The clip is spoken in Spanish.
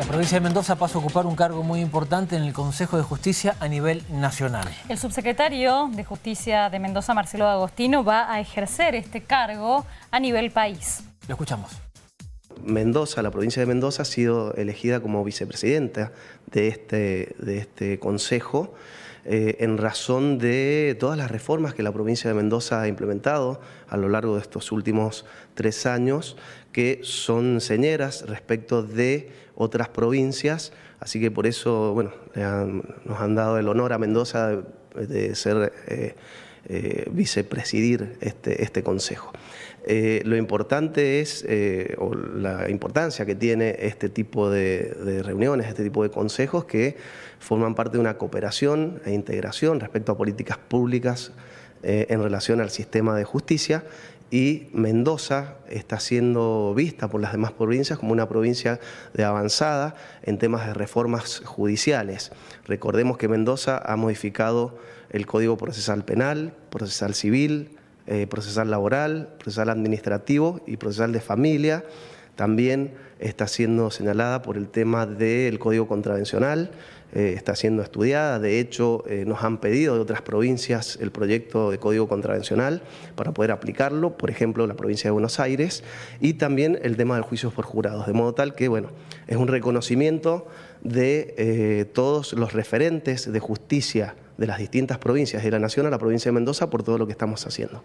La provincia de Mendoza pasa a ocupar un cargo muy importante en el Consejo de Justicia a nivel nacional. El subsecretario de Justicia de Mendoza, Marcelo Agostino, va a ejercer este cargo a nivel país. Lo escuchamos. Mendoza, la provincia de Mendoza, ha sido elegida como vicepresidenta de este, de este consejo eh, en razón de todas las reformas que la provincia de Mendoza ha implementado a lo largo de estos últimos tres años, que son señeras respecto de otras provincias. Así que por eso, bueno, nos han dado el honor a Mendoza de, ser... Eh, eh, vicepresidir este, este consejo. Eh, lo importante es, eh, o la importancia que tiene este tipo de, de, reuniones, este tipo de consejos que forman parte de una cooperación e integración respecto a políticas públicas en relación al sistema de justicia y Mendoza está siendo vista por las demás provincias como una provincia de avanzada en temas de reformas judiciales. Recordemos que Mendoza ha modificado el Código Procesal Penal, Procesal Civil, eh, Procesal Laboral, Procesal Administrativo y Procesal de Familia. También está siendo señalada por el tema del código contravencional, eh, está siendo estudiada. De hecho, eh, nos han pedido de otras provincias el proyecto de código contravencional para poder aplicarlo, por ejemplo, la provincia de Buenos Aires, y también el tema de juicios por jurados, de modo tal que, bueno, es un reconocimiento de eh, todos los referentes de justicia de las distintas provincias de la Nación a la provincia de Mendoza por todo lo que estamos haciendo.